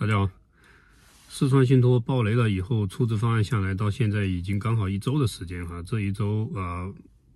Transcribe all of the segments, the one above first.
大家好，四川信托爆雷了以后，出资方案下来到现在已经刚好一周的时间哈。这一周啊，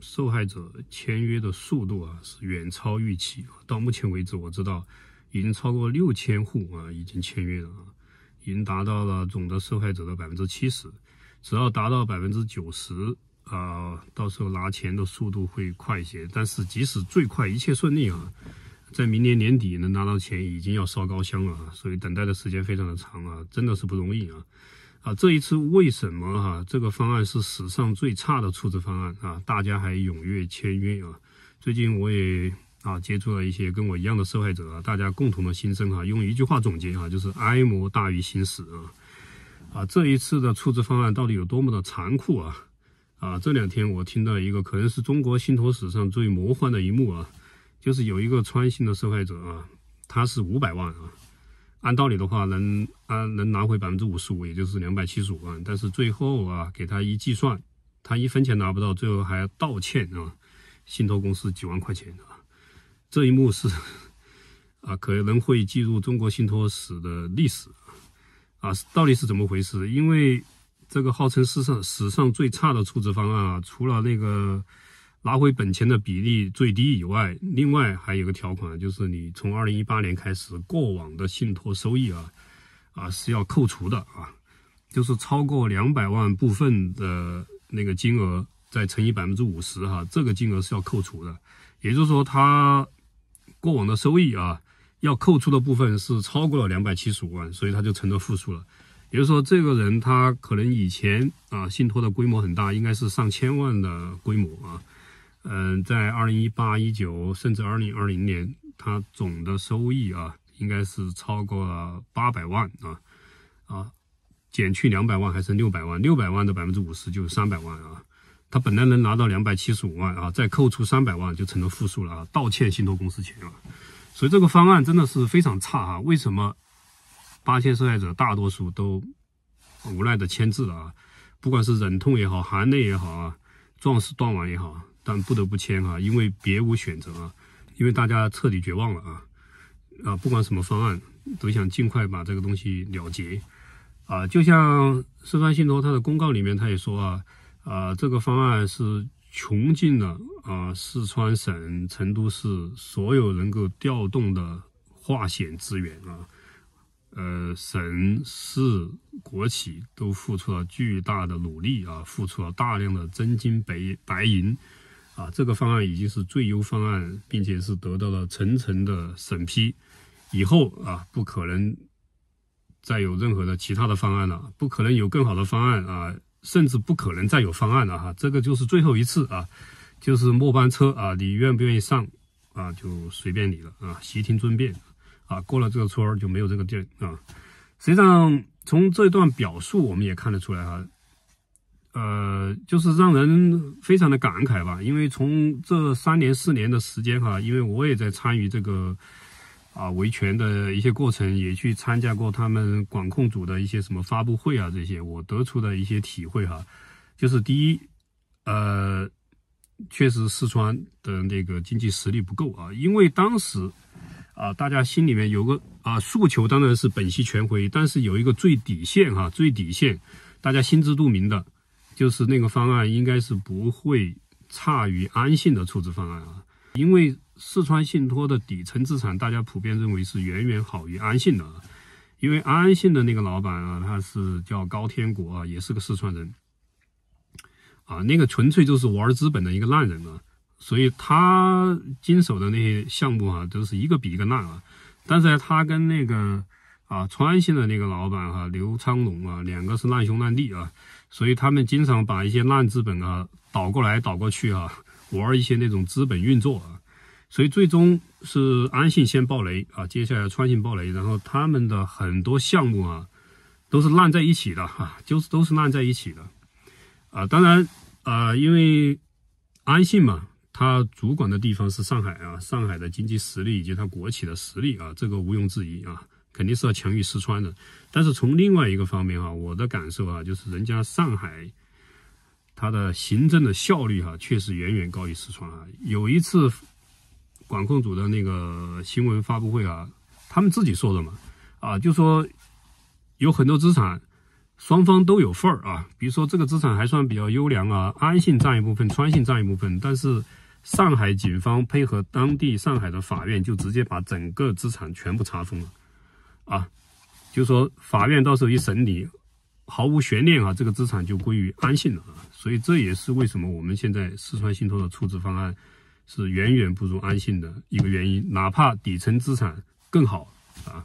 受害者签约的速度啊是远超预期。到目前为止，我知道已经超过六千户啊已经签约了啊，已经达到了总的受害者的百分之七十。只要达到百分之九十啊，到时候拿钱的速度会快一些。但是即使最快，一切顺利啊。在明年年底能拿到钱，已经要烧高香了，所以等待的时间非常的长啊，真的是不容易啊！啊，这一次为什么哈？这个方案是史上最差的出资方案啊，大家还踊跃签约啊！最近我也啊接触了一些跟我一样的受害者啊，大家共同的心声哈，用一句话总结哈，就是哀莫大于心死啊！啊，这一次的出资方案到底有多么的残酷啊！啊，这两天我听到一个可能是中国信托史上最魔幻的一幕啊！就是有一个穿信的受害者啊，他是五百万啊，按道理的话能按能拿回百分之五十五，也就是两百七十五万，但是最后啊给他一计算，他一分钱拿不到，最后还要道歉啊，信托公司几万块钱啊，这一幕是啊可能会记录中国信托史的历史啊，到底是怎么回事？因为这个号称史上史上最差的出资方案啊，除了那个。拿回本钱的比例最低以外，另外还有个条款，就是你从二零一八年开始，过往的信托收益啊，啊是要扣除的啊，就是超过两百万部分的那个金额再乘以百分之五十哈，这个金额是要扣除的。也就是说，他过往的收益啊，要扣除的部分是超过了两百七十五万，所以它就成了负数了。也就是说，这个人他可能以前啊信托的规模很大，应该是上千万的规模啊。嗯，在二零一八、一九，甚至二零二零年，他总的收益啊，应该是超过了八百万啊，啊，减去两百万还剩六百万，六百万的百分之五十就三百万啊，他本来能拿到两百七十五万啊，再扣除三百万就成了负数了啊，倒欠信托公司钱了，所以这个方案真的是非常差啊！为什么八千受害者大多数都无奈的签字了啊？不管是忍痛也好，含泪也好啊，壮士断腕也好。但不得不签啊，因为别无选择啊，因为大家彻底绝望了啊啊！不管什么方案，都想尽快把这个东西了结啊。就像四川信托它的公告里面，他也说啊啊，这个方案是穷尽了啊四川省、成都市所有能够调动的化险资源啊，呃，省市国企都付出了巨大的努力啊，付出了大量的真金白白银。啊，这个方案已经是最优方案，并且是得到了层层的审批，以后啊，不可能再有任何的其他的方案了，不可能有更好的方案啊，甚至不可能再有方案了哈，这个就是最后一次啊，就是末班车啊，你愿不愿意上啊，就随便你了啊，悉听尊便啊，过了这个村就没有这个店啊。实际上，从这段表述我们也看得出来哈。呃，就是让人非常的感慨吧，因为从这三年四年的时间哈，因为我也在参与这个啊维权的一些过程，也去参加过他们管控组的一些什么发布会啊这些，我得出的一些体会哈，就是第一，呃，确实四川的那个经济实力不够啊，因为当时啊，大家心里面有个啊诉求当然是本息全回，但是有一个最底线哈，最底线大家心知肚明的。就是那个方案应该是不会差于安信的出资方案啊，因为四川信托的底层资产，大家普遍认为是远远好于安信的啊。因为安信的那个老板啊，他是叫高天国啊，也是个四川人啊，那个纯粹就是玩资本的一个烂人啊，所以他经手的那些项目啊，都是一个比一个烂啊。但是呢，他跟那个。啊，川信的那个老板哈，刘昌龙啊，两个是烂兄烂弟啊，所以他们经常把一些烂资本啊倒过来倒过去啊，玩一些那种资本运作啊，所以最终是安信先爆雷啊，接下来川信爆雷，然后他们的很多项目啊都是烂在一起的哈，就是都是烂在一起的啊，当然啊，因为安信嘛，他主管的地方是上海啊，上海的经济实力以及他国企的实力啊，这个毋庸置疑啊。肯定是要强于四川的，但是从另外一个方面哈，我的感受啊，就是人家上海，它的行政的效率哈，确实远远高于四川啊。有一次，管控组的那个新闻发布会啊，他们自己说的嘛，啊，就说有很多资产，双方都有份儿啊。比如说这个资产还算比较优良啊，安信占一部分，川信占一部分，但是上海警方配合当地上海的法院，就直接把整个资产全部查封了。啊，就说法院到时候一审理，毫无悬念啊，这个资产就归于安信了啊。所以这也是为什么我们现在四川信托的处置方案是远远不如安信的一个原因，哪怕底层资产更好啊。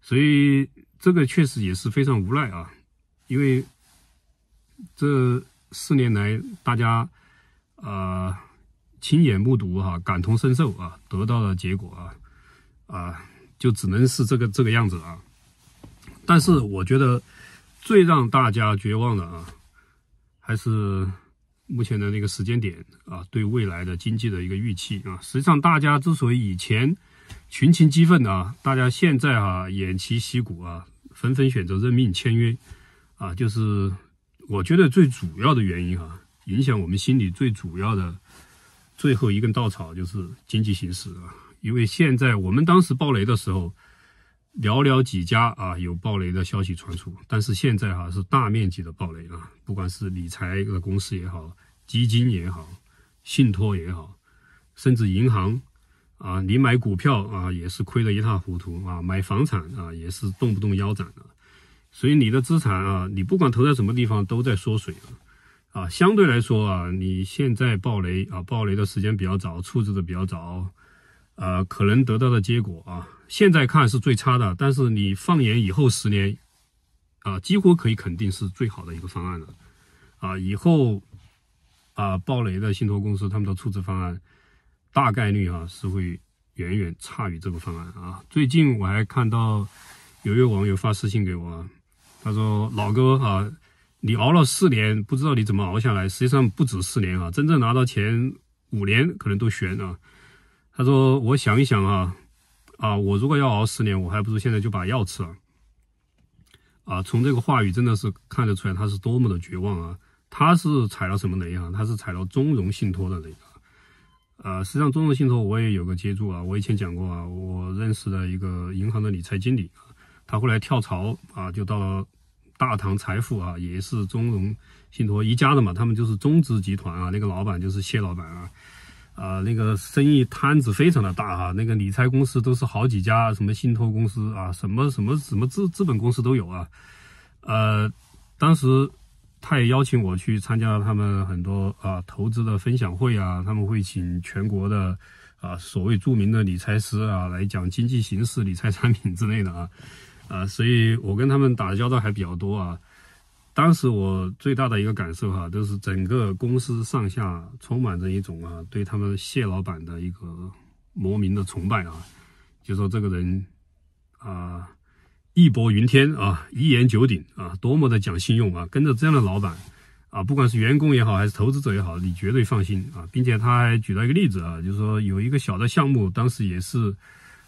所以这个确实也是非常无奈啊，因为这四年来大家啊亲眼目睹哈，感同身受啊，得到的结果啊啊。就只能是这个这个样子啊，但是我觉得最让大家绝望的啊，还是目前的那个时间点啊，对未来的经济的一个预期啊。实际上，大家之所以以前群情激愤啊，大家现在啊偃旗息鼓啊，纷纷选择任命签约啊，就是我觉得最主要的原因啊，影响我们心理最主要的最后一根稻草就是经济形势啊。因为现在我们当时暴雷的时候，寥寥几家啊有暴雷的消息传出，但是现在哈是大面积的暴雷啊，不管是理财的公司也好，基金也好，信托也好，甚至银行啊，你买股票啊也是亏得一塌糊涂啊，买房产啊也是动不动腰斩的，所以你的资产啊，你不管投在什么地方都在缩水啊。啊，相对来说啊，你现在暴雷啊，暴雷的时间比较早，处置的比较早。呃，可能得到的结果啊，现在看是最差的，但是你放眼以后十年，啊，几乎可以肯定是最好的一个方案了，啊，以后啊暴雷的信托公司他们的处置方案大概率啊是会远远差于这个方案啊。最近我还看到有一位网友发私信给我，他说：“老哥啊，你熬了四年，不知道你怎么熬下来。实际上不止四年啊，真正拿到钱五年可能都悬啊。”他说：“我想一想啊，啊，我如果要熬十年，我还不如现在就把药吃了。”啊，从这个话语真的是看得出来他是多么的绝望啊！他是踩了什么雷啊？他是踩了中融信托的雷啊！实际上中融信托我也有个接触啊，我以前讲过啊，我认识的一个银行的理财经理，他后来跳槽啊，就到了大唐财富啊，也是中融信托一家的嘛，他们就是中植集团啊，那个老板就是谢老板啊。啊，那个生意摊子非常的大哈，那个理财公司都是好几家，什么信托公司啊，什么什么什么资资本公司都有啊。呃，当时他也邀请我去参加他们很多啊投资的分享会啊，他们会请全国的啊所谓著名的理财师啊来讲经济形势、理财产品之类的啊，啊，所以我跟他们打交道还比较多啊。当时我最大的一个感受哈，都是整个公司上下充满着一种啊，对他们谢老板的一个莫名的崇拜啊，就说这个人啊，义薄云天啊，一言九鼎啊，多么的讲信用啊，跟着这样的老板啊，不管是员工也好，还是投资者也好，你绝对放心啊，并且他还举了一个例子啊，就是说有一个小的项目，当时也是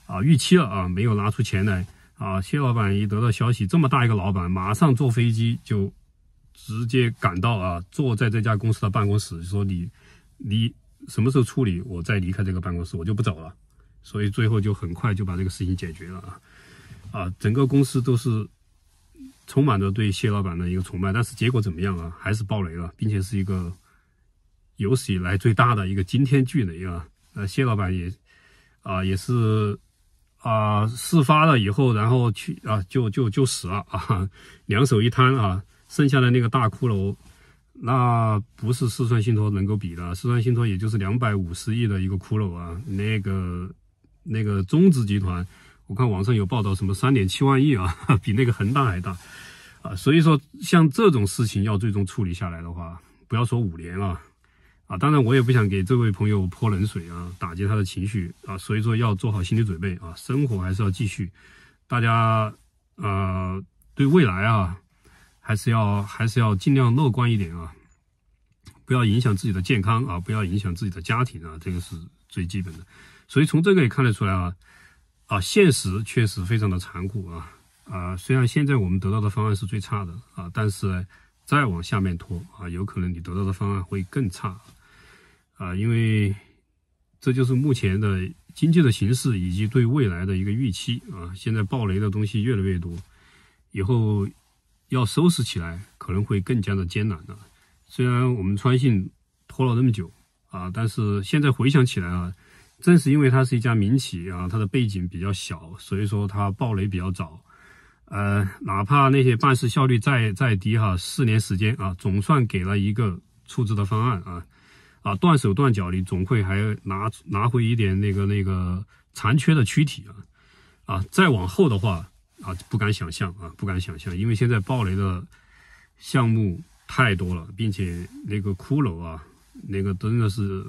啊，逾期了啊，没有拿出钱来。啊，谢老板一得到消息，这么大一个老板，马上坐飞机就直接赶到啊，坐在这家公司的办公室，说你你什么时候处理，我再离开这个办公室，我就不走了。所以最后就很快就把这个事情解决了啊啊，整个公司都是充满着对谢老板的一个崇拜。但是结果怎么样啊？还是爆雷了，并且是一个有史以来最大的一个惊天巨雷啊！呃，谢老板也啊也是。啊，事发了以后，然后去啊，就就就死了啊，两手一摊啊，剩下的那个大骷髅，那不是四川信托能够比的，四川信托也就是两百五十亿的一个骷髅啊，那个那个中植集团，我看网上有报道什么三点七万亿啊，比那个恒大还大啊，所以说像这种事情要最终处理下来的话，不要说五年了。当然，我也不想给这位朋友泼冷水啊，打击他的情绪啊，所以说要做好心理准备啊，生活还是要继续。大家呃，对未来啊，还是要还是要尽量乐观一点啊，不要影响自己的健康啊，不要影响自己的家庭啊，这个是最基本的。所以从这个也看得出来啊，啊，现实确实非常的残酷啊啊，虽然现在我们得到的方案是最差的啊，但是再往下面拖啊，有可能你得到的方案会更差。啊，因为这就是目前的经济的形势以及对未来的一个预期啊。现在暴雷的东西越来越多，以后要收拾起来可能会更加的艰难啊。虽然我们川信拖了那么久啊，但是现在回想起来啊，正是因为它是一家民企啊，它的背景比较小，所以说它暴雷比较早。呃，哪怕那些办事效率再再低哈，四年时间啊，总算给了一个处置的方案啊。啊，断手断脚，你总会还拿拿回一点那个那个残缺的躯体啊，啊，再往后的话啊，不敢想象啊，不敢想象，因为现在爆雷的项目太多了，并且那个骷髅啊，那个真的是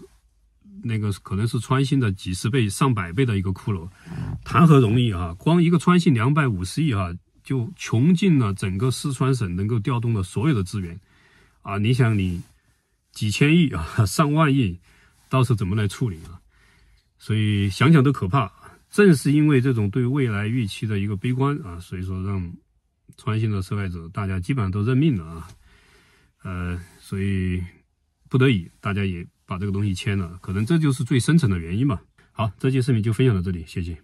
那个可能是穿心的几十倍、上百倍的一个骷髅，谈何容易啊！光一个穿心两百五十亿啊，就穷尽了整个四川省能够调动的所有的资源啊，你想你。几千亿啊，上万亿，到时候怎么来处理啊？所以想想都可怕。正是因为这种对未来预期的一个悲观啊，所以说让穿行的受害者大家基本上都认命了啊。呃，所以不得已大家也把这个东西签了，可能这就是最深层的原因吧。好，这期视频就分享到这里，谢谢。